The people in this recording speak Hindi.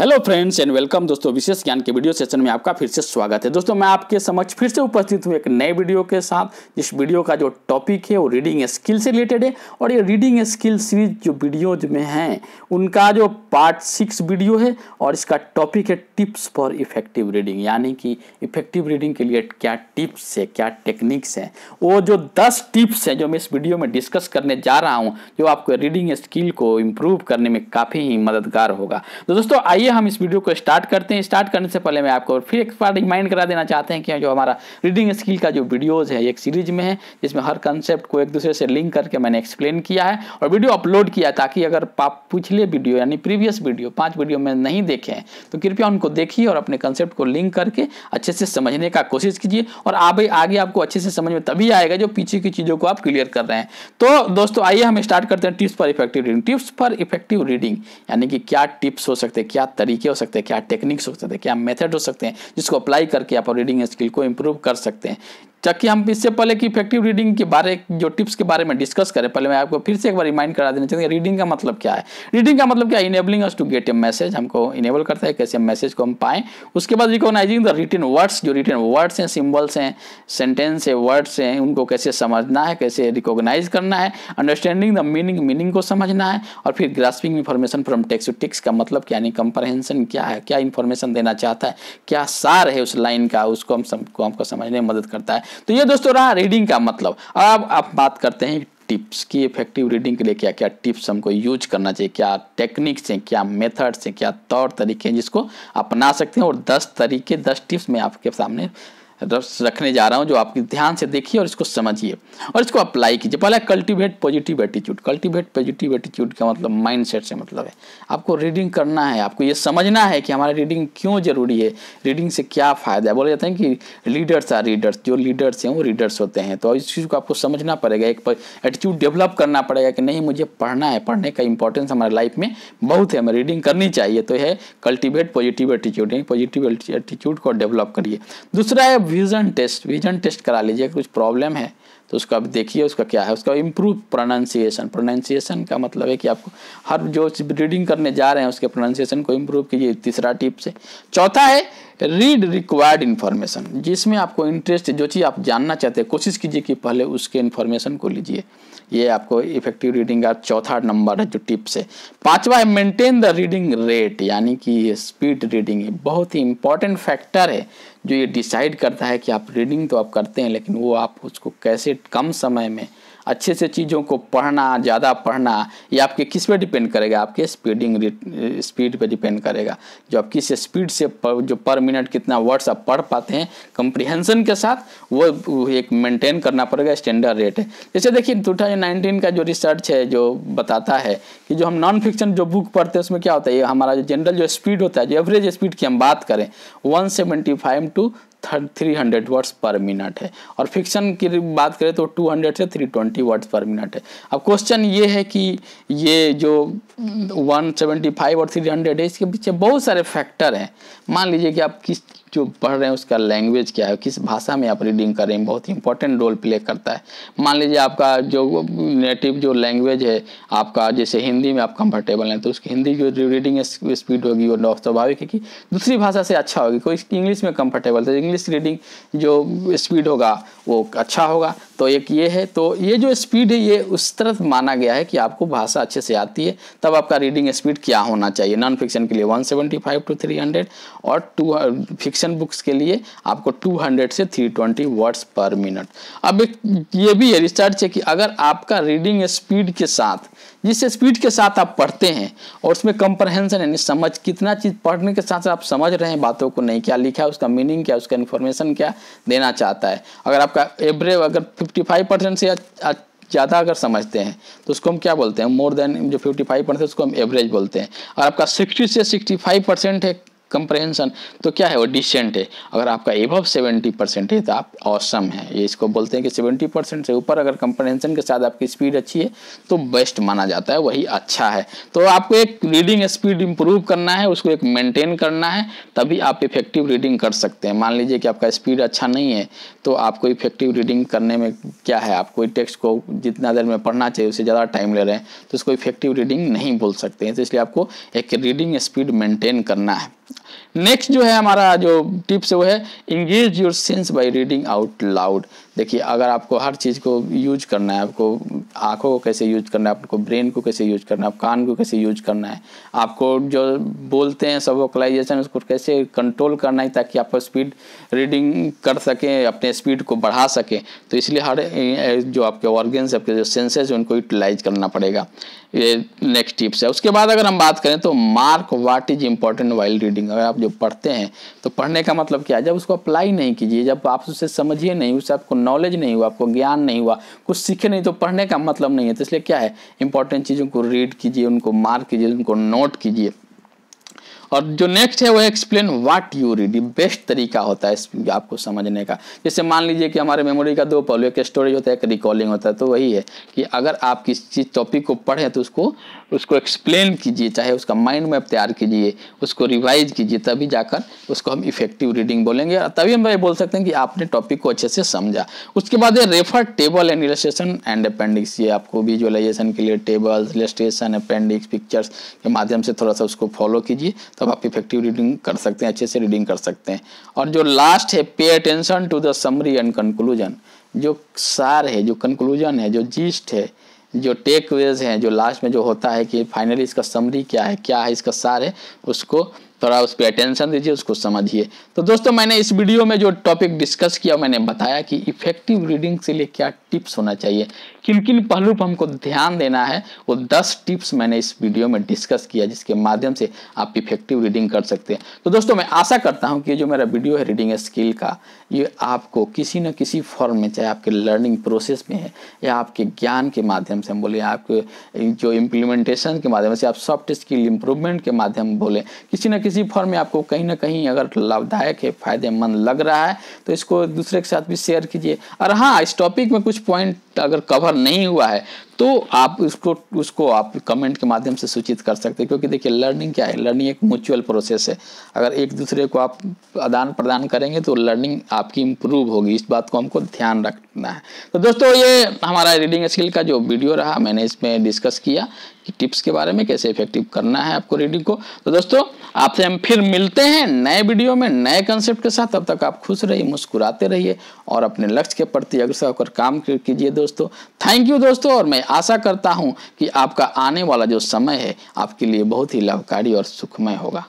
हेलो फ्रेंड्स एंड वेलकम दोस्तों विशेष ज्ञान के वीडियो सेशन में आपका फिर से स्वागत है दोस्तों मैं आपके समक्ष फिर से उपस्थित हूँ एक नए वीडियो के साथ जिस वीडियो का जो टॉपिक है वो रीडिंग स्किल से रिलेटेड है और ये रीडिंग स्किल सीरीज जो वीडियोज में हैं उनका जो पार्ट सिक्स वीडियो है और इसका टॉपिक है टिप्स फॉर इफेक्टिव रीडिंग यानी कि इफेक्टिव रीडिंग के लिए क्या टिप्स है क्या टेक्निक्स हैं वो जो दस टिप्स हैं जो मैं इस वीडियो में डिस्कस करने जा रहा हूँ जो आपको रीडिंग स्किल को इम्प्रूव करने में काफ़ी ही मददगार होगा तो दोस्तों आइए आइए हम इस वीडियो को स्टार्ट करते हैं स्टार्ट करने से पहले मैं आपको फिर एक बार रिमाइंड करा देना चाहते हैं कि जो हमारा रीडिंग स्किल का जो वीडियोज़ है एक सीरीज में है जिसमें हर कंसेप्ट को एक दूसरे से लिंक करके मैंने एक्सप्लेन किया है और वीडियो अपलोड किया ताकि अगर आप पिछले वीडियो यानी प्रीवियस वीडियो पाँच वीडियो में नहीं देखे हैं तो कृपया उनको देखिए और अपने कंसेप्ट को लिंक करके अच्छे से समझने का कोशिश कीजिए और आप आगे आपको अच्छे से समझ में तभी आएगा जो पीछे की चीज़ों को आप क्लियर कर रहे हैं तो दोस्तों आइए हम स्टार्ट करते हैं tips for effective reading tips for effective reading यानी कि क्या टिप्स हो सकते हैं क्या तरीके हो सकते हैं क्या टेक्निक्स हो सकते हैं क्या मेथड हो सकते हैं जिसको अप्लाई करके आप रीडिंग स्किल को इम्प्रूव कर सकते हैं जबकि हम इससे पहले कि इफेक्टिव रीडिंग के बारे जो टिप्स के बारे में डिस्कस करें पहले मैं आपको फिर से एक बार रिमाइंड करा देना चाहिए रीडिंग का मतलब क्या है रीडिंग का मतलब क्या है enabling us to get a message हमको इनेबल करता है कैसे मैसेज को हम पाएँ उसके बाद रिकोगनाइजिंग द रिटर्न वर्ड्स जो रिटर्न वर्ड्स हैं सिम्बल्स हैं सेंटेंस है वर्ड्स हैं उनको कैसे समझना है कैसे रिकोगनाइज करना है अंडरस्टैंडिंग द मीनिंग मीनिंग को समझना है और फिर ग्रास्पिंग इन्फॉर्मेशन फ्रॉम टेक्स टू टिक्स का मतलब क्या यानी कंप्रहेंशन क्या है क्या इन्फॉर्मेशन देना चाहता है क्या सार है उस लाइन का उसको हम सबको हमको समझने में मदद करता है तो ये दोस्तों रहा रीडिंग का मतलब अब आप बात करते हैं टिप्स की इफेक्टिव रीडिंग के लिए क्या क्या टिप्स हमको यूज करना चाहिए क्या टेक्निक्स हैं क्या मेथड्स हैं क्या तौर तरीके हैं जिसको अपना सकते हैं और दस तरीके दस टिप्स मैं आपके सामने रखने जा रहा हूँ जो आपकी ध्यान से देखिए और इसको समझिए और इसको अप्लाई कीजिए पहला cultivate positive attitude cultivate positive attitude का मतलब माइंडसेट से मतलब है आपको रीडिंग करना है आपको ये समझना है कि हमारा रीडिंग क्यों जरूरी है रीडिंग से क्या फ़ायदा है बोले जाते हैं कि लीडर्स आर रीडर्स जो लीडर्स हैं वो रीडर्स होते हैं तो इस चीज़ को आपको समझना पड़ेगा एक एटीट्यूड डेवलप करना पड़ेगा कि नहीं मुझे पढ़ना है पढ़ने का इंपॉर्टेंस हमारे लाइफ में बहुत है हमें रीडिंग करनी चाहिए तो यह cultivate positive attitude positive attitude को डेवलप करिए दूसरा है विजन टेस्ट विजन टेस्ट करा लीजिए कुछ प्रॉब्लम है तो उसका भी देखिए उसका क्या है उसका इम्प्रूव प्रोनाउंसिएशन प्रोनाउंसिएशन का मतलब है कि आपको हर जो रीडिंग करने जा रहे हैं उसके प्रोनाउंसिएशन को इम्प्रूव कीजिए तीसरा टिप से चौथा है रीड रिक्वायर्ड इन्फॉर्मेशन जिसमें आपको इंटरेस्ट जो चीज़ आप जानना चाहते हैं कोशिश कीजिए कि पहले उसके इन्फॉर्मेशन को लीजिए ये आपको इफेक्टिव रीडिंग का चौथा नंबर है जो टिप्स है पांचवा है मेंटेन द रीडिंग रेट यानी कि स्पीड रीडिंग है बहुत ही इंपॉर्टेंट फैक्टर है जो ये डिसाइड करता है कि आप रीडिंग तो आप करते हैं लेकिन वो आप उसको कैसे कम समय में अच्छे से चीज़ों को पढ़ना ज़्यादा पढ़ना ये आपके किस पे डिपेंड करेगा आपके स्पीडिंग स्पीड eh, पे डिपेंड करेगा जो आप किस स्पीड से पर, जो पर मिनट कितना वर्ड्स आप पढ़ पाते हैं कंप्रिहेंसन के साथ वो एक मेंटेन करना पड़ेगा स्टैंडर्ड रेट है जैसे देखिए टू का जो रिसर्च है जो बताता है कि जो हम नॉन फिक्शन जो बुक पढ़ते हैं उसमें क्या होता है हमारा जो जनरल जो स्पीड होता है जो एवरेज स्पीड की हम बात करें one two three hundred words per minute है और फिक्शन की बात करें तो टू हंड्रेड से three twenty words per minute है अब क्वेश्चन ये है कि ये जो वन सेवेंटी फाइव और थ्री हंड्रेड है इसके पीछे बहुत सारे फैक्टर हैं मान लीजिए कि आप किस जो पढ़ रहे हैं उसका लैंग्वेज क्या है किस भाषा में आप रीडिंग कर रहे हैं बहुत ही इंपॉर्टेंट रोल प्ले करता है मान लीजिए आपका जो नेटिव जो लैंग्वेज है आपका जैसे हिंदी में आप कंफर्टेबल हैं तो उसकी हिंदी की रीडिंग स्पीड होगी वो स्वाभाविक है कि दूसरी भाषा से अच्छा होगी कोई इंग्लिश में कम्फर्टेबल तो इंग्लिश रीडिंग जो स्पीड होगा वो अच्छा होगा तो एक ये है तो ये जो स्पीड है ये उस तरह माना गया है कि आपको भाषा अच्छे से आती है तब आपका रीडिंग स्पीड क्या होना चाहिए नॉन फिक्शन के लिए वन टू थ्री और टू फिक्स फिक्शन बुक्स के लिए आपको 200 से 320 ट्वेंटी वर्ड्स पर मिनट अब एक ये भी है रिसर्च है कि अगर आपका रीडिंग स्पीड के साथ जिस स्पीड के साथ आप पढ़ते हैं और उसमें कंप्रहेंशन यानी समझ कितना चीज़ पढ़ने के साथ आप समझ रहे हैं बातों को नहीं क्या लिखा है उसका मीनिंग क्या उसका इन्फॉर्मेशन क्या देना चाहता है अगर आपका एवरेज अगर 55 परसेंट से ज़्यादा अगर समझते हैं तो उसको हम क्या बोलते हैं मोर देन जो 55 परसेंट उसको हम एवरेज बोलते हैं और आपका 60 से 65 परसेंट है कंप्रहेंसन तो क्या है वो डिसेंट है अगर आपका एबव सेवेंटी परसेंट है तो आप औसम है ये इसको बोलते हैं कि सेवेंटी परसेंट से ऊपर अगर कंप्रहेंसन के साथ आपकी स्पीड अच्छी है तो बेस्ट माना जाता है वही अच्छा है तो आपको एक रीडिंग स्पीड इंप्रूव करना है उसको एक मेंटेन करना है तभी आप इफेक्टिव रीडिंग कर सकते हैं मान लीजिए कि आपका स्पीड अच्छा नहीं है तो आपको इफेक्टिव रीडिंग करने में क्या है आप कोई टेक्स्ट को जितना देर में पढ़ना चाहिए उससे ज़्यादा टाइम ले रहे हैं तो उसको इफेक्टिव रीडिंग नहीं बोल सकते हैं तो इसलिए आपको एक रीडिंग स्पीड मेंटेन करना है नेक्स्ट जो है हमारा जो टिप्स है वो है engage your sense by reading out loud देखिए अगर आपको हर चीज़ को यूज करना है आपको आंखों को कैसे यूज करना है आपको ब्रेन को कैसे यूज करना है आप कान को कैसे यूज करना है आपको जो बोलते हैं सब वोकलाइजेशन उसको कैसे कंट्रोल करना है ताकि आप स्पीड रीडिंग कर सकें अपने स्पीड को बढ़ा सकें तो इसलिए हर जो आपके ऑर्गेन्स आपके जो सेंसेज उनको यूटिलाइज करना पड़ेगा ये नेक्स्ट टिप्स है उसके बाद अगर हम बात करें तो mark what is important while reading अगर आप जो पढ़ते हैं तो पढ़ने का मतलब क्या है जब उसको अप्लाई नहीं कीजिए जब आप उसे समझिए नहीं उसे आपको नॉलेज नहीं हुआ आपको ज्ञान नहीं हुआ कुछ सीखे नहीं तो पढ़ने का मतलब नहीं है तो इसलिए क्या है इंपॉर्टेंट चीज़ों को रीड कीजिए उनको मार्क कीजिए उनको नोट कीजिए और जो नेक्स्ट है वो explain what you read best तरीका होता है आपको समझने का जैसे मान लीजिए कि हमारे मेमोरी का दो पहलू एक स्टोरेज होता है एक रिकॉलिंग होता है तो वही है कि अगर आप किसी चीज़ टॉपिक को पढ़ें तो उसको उसको एक्सप्लेन कीजिए चाहे उसका माइंड मैप तैयार कीजिए उसको रिवाइज कीजिए तभी जाकर उसको हम इफेक्टिव रीडिंग बोलेंगे और तभी हम ये बोल सकते हैं कि आपने टॉपिक को अच्छे से समझा उसके बाद ये refer table and illustration and appendix ये आपको विजुअलाइजेशन के लिए टेबल्स इलेस्ट्रेशन अपेंडिक्स पिक्चर्स के माध्यम से थोड़ा सा उसको फॉलो कीजिए तब आप इफेक्टिव रीडिंग कर सकते हैं अच्छे से रीडिंग कर सकते हैं और जो लास्ट है pay attention to the summary and conclusion जो सार है जो कंक्लूजन है जो जीस्ट है जो टेक वेज है जो लास्ट में जो होता है कि फाइनली इसका समरी क्या है क्या है इसका सार है उसको थोड़ा उस पर अटेंशन दीजिए उसको समझिए तो दोस्तों मैंने इस वीडियो में जो टॉपिक डिस्कस किया मैंने बताया कि इफेक्टिव रीडिंग के लिए क्या टिप्स होना चाहिए किन किन पहलू पर हमको ध्यान देना है वो दस टिप्स मैंने इस वीडियो में डिस्कस किया जिसके माध्यम से आप इफेक्टिव रीडिंग कर सकते हैं तो दोस्तों मैं आशा करता हूँ कि जो मेरा वीडियो है रीडिंग स्किल का ये आपको किसी न किसी फॉर्म में चाहे आपके लर्निंग प्रोसेस में है या आपके ज्ञान के माध्यम से हम बोले आपके जो इम्प्लीमेंटेशन के माध्यम से आप सॉफ्ट स्किल इम्प्रूवमेंट के माध्यम बोले किसी न किसी फॉर्म में आपको कहीं ना कहीं अगर लाभदायक है फायदेमंद लग रहा है तो इसको दूसरे के साथ भी शेयर कीजिए और हाँ इस टॉपिक में कुछ पॉइंट अगर कवर नहीं हुआ है तो आप उसको उसको आप कमेंट के माध्यम से सूचित कर सकते हैं क्योंकि देखिए लर्निंग क्या है लर्निंग एक म्यूचुअल प्रोसेस है अगर एक दूसरे को आप आदान प्रदान करेंगे तो लर्निंग आपकी इम्प्रूव होगी इस बात को हमको ध्यान रखना है तो दोस्तों ये हमारा रीडिंग स्किल का जो वीडियो रहा मैंने इसमें डिस्कस किया कि टिप्स के बारे में कैसे इफेक्टिव करना है आपको रीडिंग को तो दोस्तों आपसे हम फिर मिलते हैं नए वीडियो में नए कंसेप्ट के साथ तब तक आप खुश रहिए मुस्कुराते रहिए और अपने लक्ष्य के प्रति अग्रसर होकर काम कीजिए दोस्तों दोस्तों थैंक यू दोस्तों और मैं आशा करता हूँ कि आपका आने वाला जो समय है आपके लिए बहुत ही लाभकारी और सुखमय होगा